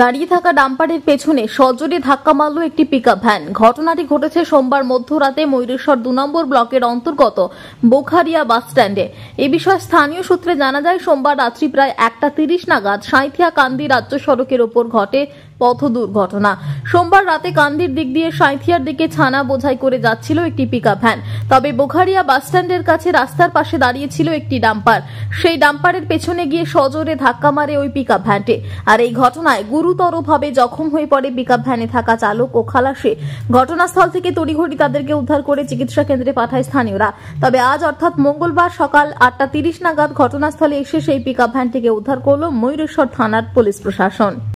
দাঁড়িয়ে থাকা ডাম্পারের পেছনে সজোরে ধাক্কা মারল একটি পিকআপ ভ্যান ঘটনাটি ঘটেছে সোমবার মধ্যরাতে ময়ূরেশ্বর দু নম্বর ব্লকের অন্তর্গত বোখারিয়া বাস স্ট্যান্ডে এ বিষয়ে স্থানীয় সূত্রে জানা যায় সোমবার রাত্রি প্রায় একটা তিরিশ নাগাদ সাঁথিয়া কান্দি রাজ্য সড়কের ওপর ঘটে পথ দুর্ঘটনা সোমবার রাতে কান্দির দিক দিয়ে সাঁথিয়ার দিকে ছানা বোঝাই করে যাচ্ছিল একটি পিকআপ ভ্যান তবে বোঘারিয়া বাসস্ট্যান্ডের কাছে রাস্তার পাশে দাঁড়িয়েছিল একটি ডাম্পার সেই ডাম্পারের পেছনে গিয়ে সজোরে ধাক্কা মারে ওই পিকআপ ভ্যানটি আর এই ঘটনায় গুরুতরভাবে জখম হয়ে পড়ে পিকআপ ভ্যানে থাকা চালক ও খালাসে ঘটনাস্থল থেকে তড়িঘড়ি তাদেরকে উদ্ধার করে চিকিৎসা কেন্দ্রে পাঠায় স্থানীয়রা তবে আজ অর্থাৎ মঙ্গলবার সকাল আটটা তিরিশ নাগাদ ঘটনাস্থলে এসে সেই পিকআপ ভ্যানটিকে উদ্ধার করল ময়ূরেশ্বর থানার পুলিশ প্রশাসন